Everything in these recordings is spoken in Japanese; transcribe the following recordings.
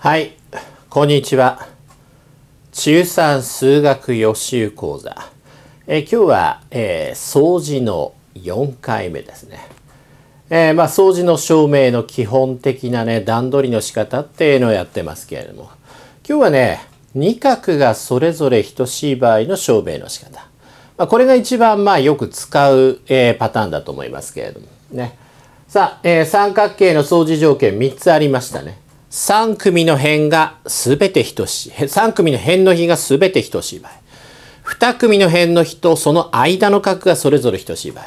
はい、こんにちは。中3数学予習講座。え今日は、えー、掃除の4回目ですね。えー、まあ、掃除の証明の基本的なね、段取りの仕方っていうのをやってますけれども、今日はね、2角がそれぞれ等しい場合の証明の仕方。まあ、これが一番、まあ、よく使う、えー、パターンだと思いますけれどもね。さあ、え三角形の掃除条件3つありましたね。3組の辺が全て等しい。3組の辺の比が全て等しい場合。2組の辺の比とその間の角がそれぞれ等しい場合。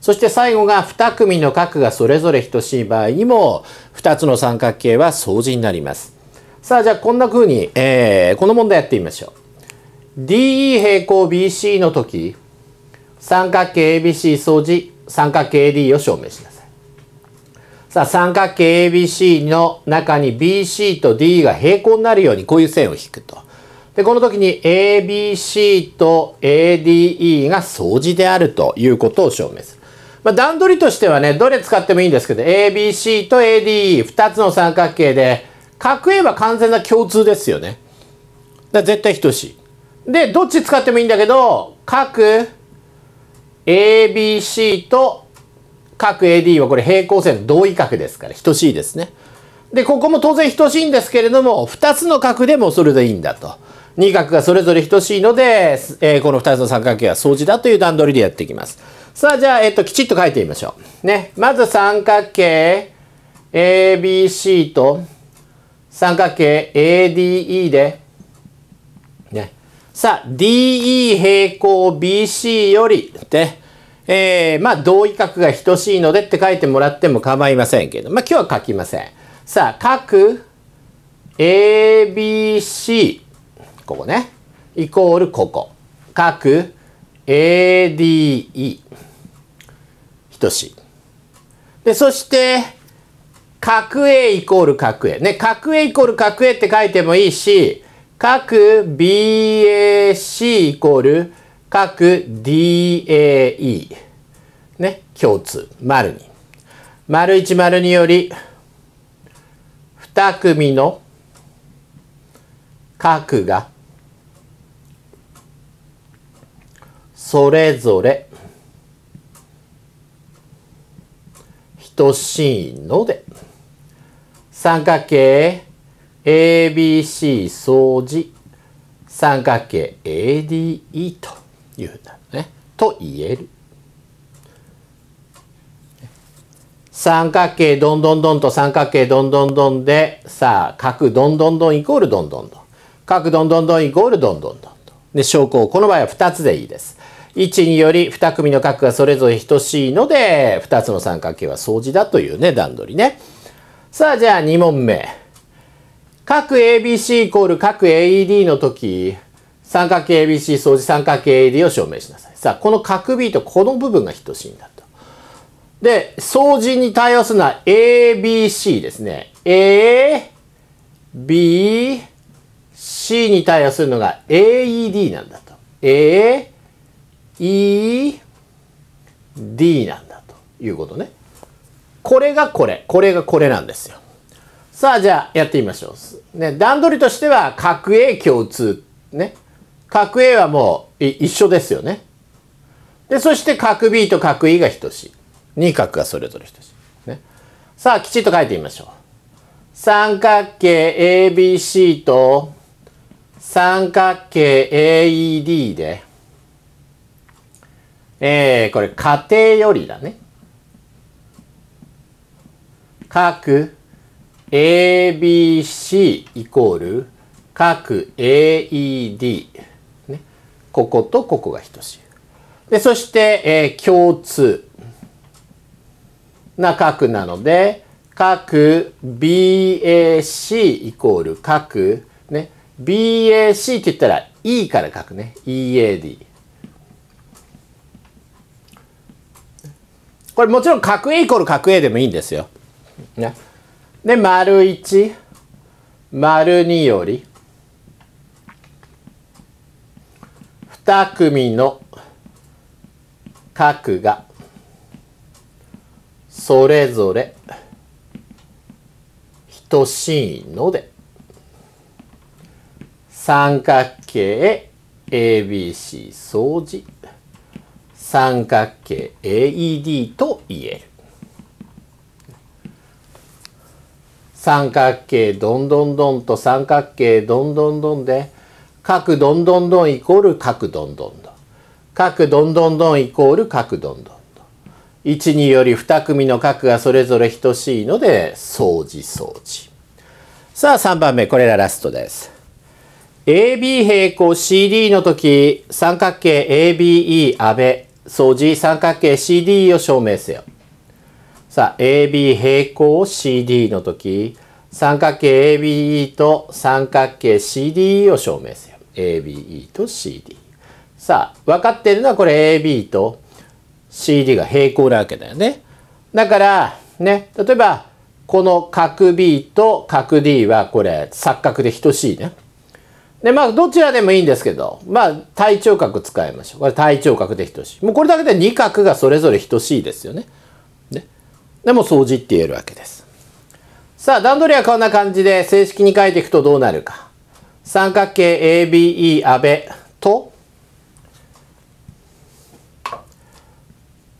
そして最後が2組の角がそれぞれ等しい場合にも、2つの三角形は相似になります。さあ、じゃあこんな風に、えー、この問題やってみましょう。DE 平行 BC の時、三角形 ABC 相似、三角形 AD を証明します。さあ、三角形 ABC の中に BC と D が平行になるようにこういう線を引くと。で、この時に ABC と ADE が相似であるということを証明する。まあ、段取りとしてはね、どれ使ってもいいんですけど、ABC と ADE、2つの三角形で、角 A は完全な共通ですよね。だ絶対等しい。で、どっち使ってもいいんだけど、角 ABC と角 AD はこれ平行線同位角ですから等しいですね。で、ここも当然等しいんですけれども、2つの角でもそれでいいんだと。2角がそれぞれ等しいので、えー、この2つの三角形は相似だという段取りでやっていきます。さあ、じゃあ、えっと、きちっと書いてみましょう。ね。まず三角形 ABC と三角形 ADE で、ね。さあ、DE 平行 BC より、で、えー、まあ、同位角が等しいのでって書いてもらっても構いませんけど、まあ、今日は書きません。さあ、角 ABC、ここね、イコールここ。角 ADE、等しい。で、そして、角 A イコール角 A。ね、角 A イコール角 A って書いてもいいし、角 BAC イコール各 DAE、ね、共通、丸2。丸1、丸2より、2組の角が、それぞれ、等しいので、三角形 ABC 相似、三角形 ADE と。いうふうになるね。と言える。三角形どんどんどんと三角形どんどんどんでさあ角どんどんどんイコールどんどんどん角どんどんどんイコールどんどんどんで証拠をこの場合は2つでいいです1により2組の角がそれぞれ等しいので2つの三角形は相似だというね段取りねさあじゃあ2問目角 ABC イコール角 AED の時三角形 ABC 相似三角形 AD を証明しなさい。さあ、この角 B とこの部分が等しいんだと。で、相似に対応するのは ABC ですね。A、B、C に対応するのが AED なんだと。A、E、D なんだということね。これがこれ、これがこれなんですよ。さあ、じゃあやってみましょう。ね、段取りとしては角 A 共通。ね。角 A はもう一緒ですよね。で、そして角 B と角 E が等しい。二角がそれぞれ等しい。ね、さあ、きちっと書いてみましょう。三角形 ABC と三角形 AED で、えー、これ家庭よりだね。角 ABC イコール角 AED。こことここが等しい。で、そして、えー、共通な角なので、角 BAC イコール角ね、BAC って言ったら E から角ね。EAD。これもちろん角 A イコール角 A でもいいんですよ。ね。で、丸1、丸2より、2組の角がそれぞれ等しいので三角形 ABC 相似三角形 AED と言える三角形どんどんどんと三角形どんどんどんで角どんどんどんイコール角どんどんどん。角どんどんどんイコール角どんどんどん。1、2より2組の角がそれぞれ等しいので、相似相似。さあ3番目、これらラストです。AB 平行 CD の時、三角形 ABE 阿部、相似三角形 CD を証明せよ。さあ、AB 平行 CD の時、三角形 ABE と三角形 CDE を証明せよ。ABE と CD。さあ、分かっているのはこれ AB と CD が平行なわけだよね。だから、ね、例えば、この角 B と角 D はこれ、錯覚で等しいね。で、まあ、どちらでもいいんですけど、まあ、対頂角使いましょう。これ対頂角で等しい。もうこれだけで2角がそれぞれ等しいですよね。ね。でも、相似って言えるわけです。さあ、段取りはこんな感じで正式に書いていくとどうなるか。三角形 ABE 阿部と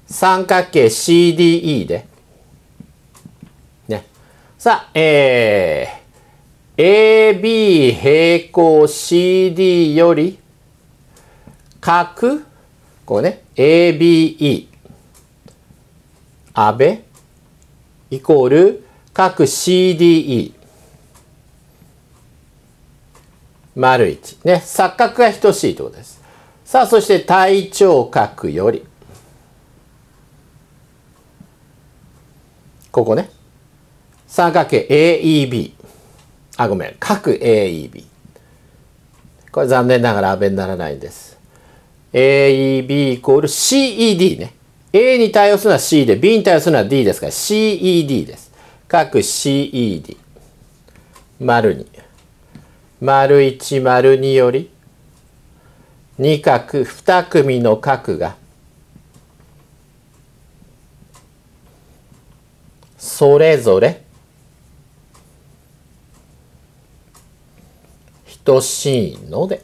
三角形 CDE で、ね、さあ、えー、AB 平行 CD より角、こうね、ABE 阿部イコール角 CDE 丸1。ね、錯覚が等しいということです。さあ、そして対頂角より。ここね。三角形 AEB。あ、ごめん。角 AEB。これ残念ながらアベにならないんです。AEB イコール CED ね。A に対応するのは C で、B に対応するのは D ですから CED です。各 CED。丸2。丸1丸2より2角2組の角がそれぞれ等しいので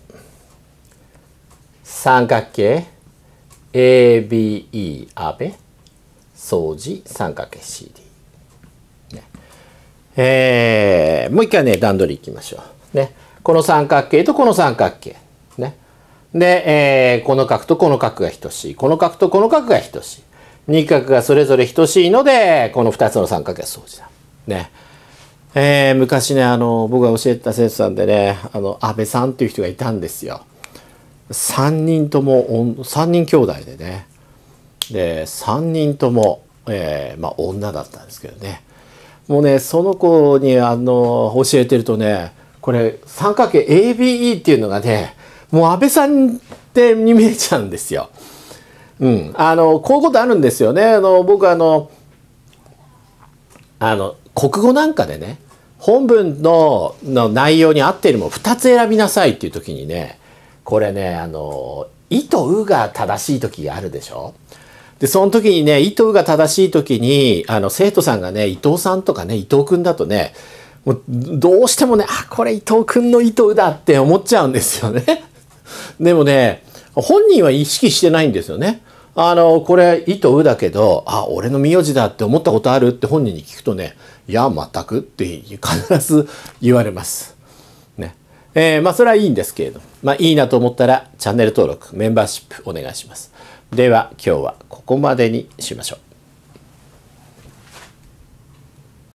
三角形 ABE 阿部相似三角形 CD、ねえー、もう一回ね段取りいきましょう。ね、この三角形とこの三角形。ね。で、えー、この角とこの角が等しい。この角とこの角が等しい。二角がそれぞれ等しいので、この二つの三角形は相似だ。ね。えー、昔ね、あの、僕が教えた生徒さんでね、あの、安倍さんっていう人がいたんですよ。三人とも、三人兄弟でね。で、三人とも、えー、まあ、女だったんですけどね。もうね、その子に、あの、教えてるとね、これ三角形 ABE っていうのがねもう安倍さんってに見えちゃうんですよ。うん、あのこういうことあるんですよね。あの僕あのあの国語なんかでね本文のの内容に合っているもの2つ選びなさいっていう時にねこれねあの「い」と「う」が正しい時があるでしょ。でその時にね「い」と「う」が正しい時にあの生徒さんがね伊藤さんとかね伊藤君だとねもうどうしてもねあこれ伊藤君の意図だって思っちゃうんですよね でもね本人は意識してないんですよねあのこれ「意図う」だけど「あ俺の名字だ」って思ったことあるって本人に聞くとね「いや全く」って必ず言われます。ねえー、まあそれはいいんですけれど、まあ、いいなと思ったらチャンネル登録メンバーシップお願いします。では今日はここまでにしましょう。